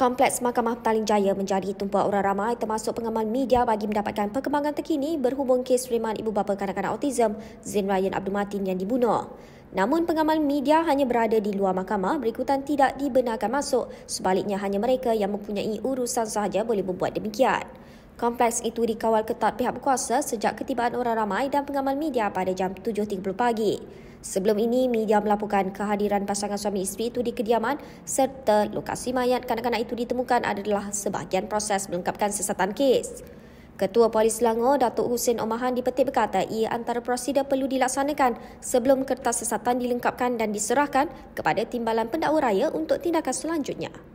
Kompleks Mahkamah Petaling Jaya menjadi tumpuan orang ramai termasuk pengamal media bagi mendapatkan perkembangan terkini berhubung kes reman ibu bapa kanak-kanak autism Zain Ryan Abdul Matin yang dibunuh. Namun pengamal media hanya berada di luar mahkamah berikutan tidak dibenarkan masuk. Sebaliknya hanya mereka yang mempunyai urusan sahaja boleh membuat demikian. Kompleks itu dikawal ketat pihak berkuasa sejak ketibaan orang ramai dan pengamal media pada jam 7.30 pagi. Sebelum ini, media melaporkan kehadiran pasangan suami isteri itu di kediaman serta lokasi mayat kanak-kanak itu ditemukan adalah sebahagian proses melengkapkan sesatan kes. Ketua Polis Selangor, Datuk Hussein Omahan dipetik berkata ia antara prosedur perlu dilaksanakan sebelum kertas sesatan dilengkapkan dan diserahkan kepada Timbalan Pendakwa Raya untuk tindakan selanjutnya.